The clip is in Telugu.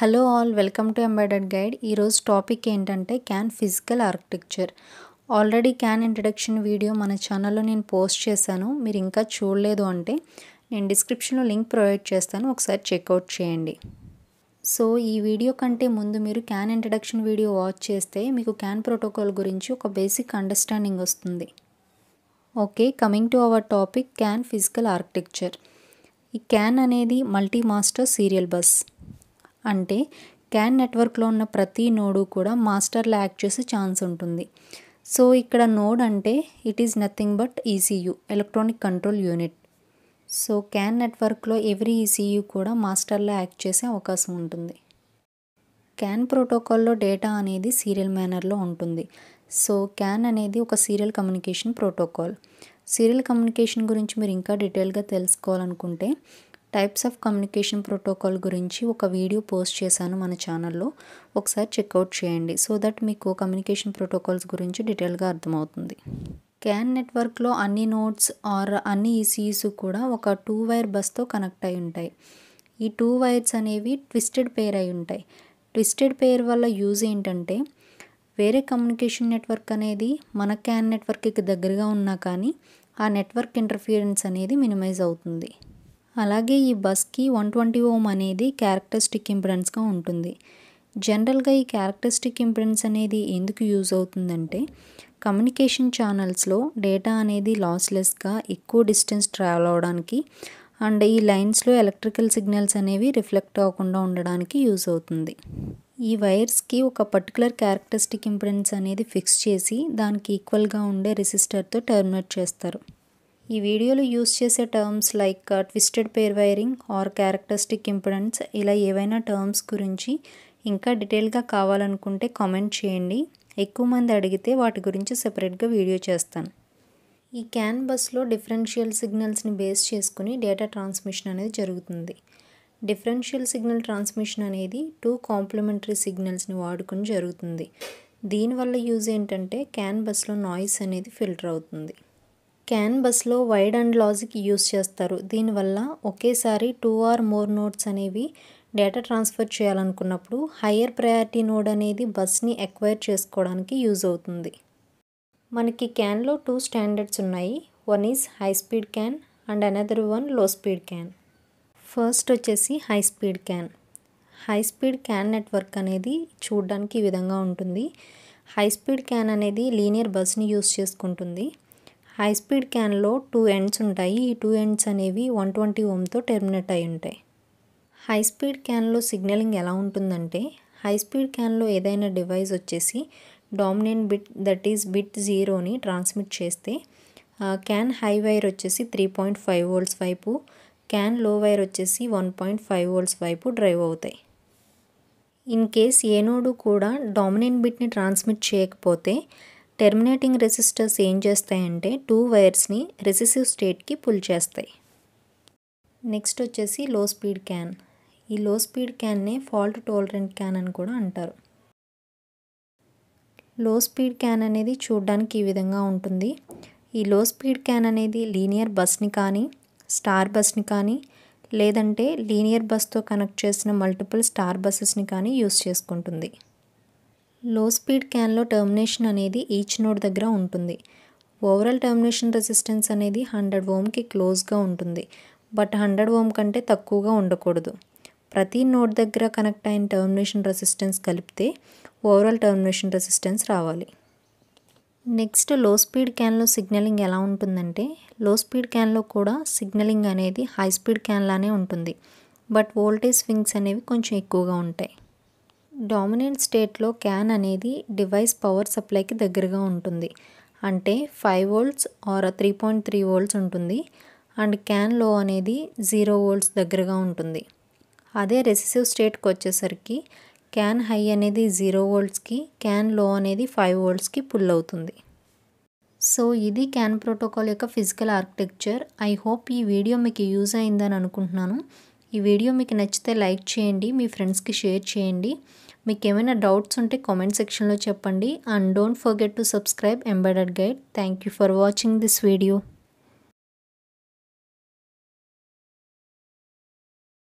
hello all welcome to embedded guide ఈరోజు టాపిక్ ఏంటంటే CAN physical architecture already CAN introduction video మన ఛానల్లో నేను పోస్ట్ చేశాను మీరు ఇంకా చూడలేదు అంటే నేను డిస్క్రిప్షన్లో లింక్ ప్రొవైడ్ చేస్తాను ఒకసారి చెక్అవుట్ చేయండి సో ఈ వీడియో కంటే ముందు మీరు క్యాన్ ఇంట్రడక్షన్ వీడియో వాచ్ చేస్తే మీకు క్యాన్ ప్రోటోకాల్ గురించి ఒక బేసిక్ అండర్స్టాండింగ్ వస్తుంది okay coming to our topic CAN physical architecture ఈ క్యాన్ అనేది మల్టీ మాస్టర్ సీరియల్ బస్ అంటే క్యాన్ నెట్వర్క్లో ఉన్న ప్రతి నోడు కూడా మాస్టర్లో యాక్ట్ చేసే ఛాన్స్ ఉంటుంది సో ఇక్కడ నోడ్ అంటే it is nothing but ECU electronic control unit so CAN నెట్వర్క్లో ఎవ్రీ ఈసీయూ e కూడా మాస్టర్లో యాక్ట్ చేసే అవకాశం ఉంటుంది క్యాన్ ప్రోటోకాల్లో డేటా అనేది సీరియల్ మేనర్లో ఉంటుంది సో క్యాన్ అనేది ఒక serial communication protocol serial communication గురించి మీరు ఇంకా డీటెయిల్గా తెలుసుకోవాలనుకుంటే టైప్స్ ఆఫ్ కమ్యూనికేషన్ ప్రోటోకాల్ గురించి ఒక వీడియో పోస్ట్ చేశాను మన ఛానల్లో ఒకసారి చెక్అవుట్ చేయండి సో దట్ మీకు కమ్యూనికేషన్ ప్రోటోకాల్స్ గురించి డీటెయిల్గా అర్థమవుతుంది క్యాన్ నెట్వర్క్లో అన్ని నోట్స్ ఆర్ అన్ని ఈసీఈస్ e కూడా ఒక టూ వైర్ బస్తో కనెక్ట్ అయి ఉంటాయి ఈ టూ వైర్స్ అనేవి ట్విస్టెడ్ పేర్ అయి ఉంటాయి ట్విస్టెడ్ పేర్ వల్ల యూజ్ ఏంటంటే వేరే కమ్యూనికేషన్ నెట్వర్క్ అనేది మన క్యాన్ నెట్వర్క్కి దగ్గరగా ఉన్నా కానీ ఆ నెట్వర్క్ ఇంటర్ఫియరెన్స్ అనేది మినిమైజ్ అవుతుంది అలాగే ఈ బస్కి వన్ ట్వంటీ ఓమ్ అనేది క్యారెక్టరిస్టిక్ ఇంపిడెన్స్గా ఉంటుంది జనరల్గా ఈ క్యారెక్టరిస్టిక్ ఇంపిడెన్స్ అనేది ఎందుకు యూజ్ అవుతుందంటే కమ్యూనికేషన్ ఛానల్స్లో డేటా అనేది లాస్లెస్గా ఎక్కువ డిస్టెన్స్ ట్రావెల్ అవడానికి అండ్ ఈ లైన్స్లో ఎలక్ట్రికల్ సిగ్నల్స్ అనేవి రిఫ్లెక్ట్ అవ్వకుండా ఉండడానికి యూజ్ అవుతుంది ఈ వైర్స్కి ఒక పర్టికులర్ క్యారెక్టరిస్టిక్ ఇంపిడెన్స్ అనేది ఫిక్స్ చేసి దానికి ఈక్వల్గా ఉండే రెసిస్టర్తో టర్మినేట్ చేస్తారు ఈ వీడియోలో యూస్ చేసే terms like twisted pair wiring or characteristic impedance ఇలా ఏవైనా టర్మ్స్ గురించి ఇంకా డీటెయిల్గా కావాలనుకుంటే కామెంట్ చేయండి ఎక్కువ మంది అడిగితే వాటి గురించి సెపరేట్గా వీడియో చేస్తాను ఈ క్యాన్ బస్లో డిఫరెన్షియల్ సిగ్నల్స్ని బేస్ చేసుకుని డేటా ట్రాన్స్మిషన్ అనేది జరుగుతుంది డిఫరెన్షియల్ సిగ్నల్ ట్రాన్స్మిషన్ అనేది టూ కాంప్లిమెంటరీ సిగ్నల్స్ని వాడుకుని జరుగుతుంది దీనివల్ల యూజ్ ఏంటంటే క్యాన్ బస్లో నాయిస్ అనేది ఫిల్టర్ అవుతుంది బస్లో వైడ్ అండ్ లాజిక్ యూస్ చేస్తారు దీనివల్ల ఒకేసారి టూ ఆర్ మోర్ నోడ్స్ అనేవి డేటా ట్రాన్స్ఫర్ చేయాలనుకున్నప్పుడు హయ్యర్ ప్రయారిటీ నోడ్ అనేది బస్ని ఎక్వైర్ చేసుకోవడానికి యూజ్ అవుతుంది మనకి క్యాన్లో టూ స్టాండర్డ్స్ ఉన్నాయి one is high speed CAN and another one low speed CAN first వచ్చేసి high speed CAN high speed CAN network అనేది చూడడానికి ఈ విధంగా ఉంటుంది హై స్పీడ్ క్యాన్ అనేది లీనియర్ బస్ని యూస్ చేసుకుంటుంది హై స్పీడ్ క్యాన్లో టూ ఎండ్స్ ఉంటాయి ఈ టూ ఎండ్స్ అనేవి వన్ ట్వంటీ ఓమ్తో టెర్మినేట్ అయి ఉంటాయి హై స్పీడ్ క్యాన్లో సిగ్నలింగ్ ఎలా ఉంటుందంటే హై స్పీడ్ క్యాన్లో ఏదైనా డివైస్ వచ్చేసి dominant bit that is bit జీరోని ట్రాన్స్మిట్ చేస్తే క్యాన్ హై వైర్ వచ్చేసి త్రీ పాయింట్ ఫైవ్ వోల్ట్స్ వైపు క్యాన్ లో వైర్ వచ్చేసి వన్ పాయింట్ ఫైవ్ వోల్ట్స్ వైపు డ్రైవ్ అవుతాయి ఇన్ కేస్ ఏ నోడు కూడా డామినెంట్ బిట్ని ట్రాన్స్మిట్ చేయకపోతే టెర్మినేటింగ్ రెసిస్టర్స్ ఏం చేస్తాయంటే టూ వైర్స్ని రెసిసివ్ స్టేట్కి పుల్ చేస్తాయి నెక్స్ట్ వచ్చేసి లో స్పీడ్ క్యాన్ ఈ లో స్పీడ్ క్యాన్నే ఫాల్ట్ టోలరెంట్ క్యాన్ అని కూడా అంటారు లో స్పీడ్ క్యాన్ అనేది చూడడానికి ఈ విధంగా ఉంటుంది ఈ లో స్పీడ్ క్యాన్ అనేది లీనియర్ బస్ని కానీ స్టార్ బస్ని కానీ లేదంటే లీనియర్ బస్తో కనెక్ట్ చేసిన మల్టిపుల్ స్టార్ బస్సెస్ని కానీ యూస్ చేసుకుంటుంది లో స్పీడ్ క్యాన్లో టర్మినేషన్ అనేది ఈచ్ నోడ్ దగ్గర ఉంటుంది ఓవరాల్ టర్మినేషన్ రెసిస్టెన్స్ అనేది హండ్రెడ్ ఓమ్కి క్లోజ్గా ఉంటుంది బట్ హండ్రెడ్ ఓమ్ కంటే తక్కువగా ఉండకూడదు ప్రతి నోడ్ దగ్గర కనెక్ట్ అయిన టర్మినేషన్ రెసిస్టెన్స్ కలిపితే ఓవరాల్ టర్మినేషన్ రెసిస్టెన్స్ రావాలి నెక్స్ట్ లో స్పీడ్ క్యాన్లో సిగ్నలింగ్ ఎలా ఉంటుందంటే లో స్పీడ్ క్యాన్లో కూడా సిగ్నలింగ్ అనేది హై స్పీడ్ క్యాన్ లానే ఉంటుంది బట్ వోల్టేజ్ స్వింగ్స్ అనేవి కొంచెం ఎక్కువగా ఉంటాయి డామినెంట్ స్టేట్లో క్యాన్ అనేది డివైస్ పవర్ సప్లైకి దగ్గరగా ఉంటుంది అంటే five volts or three point three volts ఉంటుంది అండ్ క్యాన్ లో అనేది జీరో వోల్ట్స్ దగ్గరగా ఉంటుంది అదే రెసిసివ్ స్టేట్కి వచ్చేసరికి క్యాన్ హై అనేది జీరో వోల్ట్స్కి క్యాన్ లో అనేది ఫైవ్ వోల్ట్స్కి పుల్ అవుతుంది సో ఇది క్యాన్ ప్రోటోకాల్ యొక్క ఫిజికల్ ఆర్కిటెక్చర్ ఐ హోప్ ఈ వీడియో మీకు యూజ్ అయిందని అనుకుంటున్నాను ఈ వీడియో మీకు నచ్చితే లైక్ చేయండి మీ ఫ్రెండ్స్కి షేర్ చేయండి మీకు ఏమైనా డౌట్స్ ఉంటే కామెంట్ సెక్షన్లో చెప్పండి and don't forget to subscribe embedded guide thank for watching this video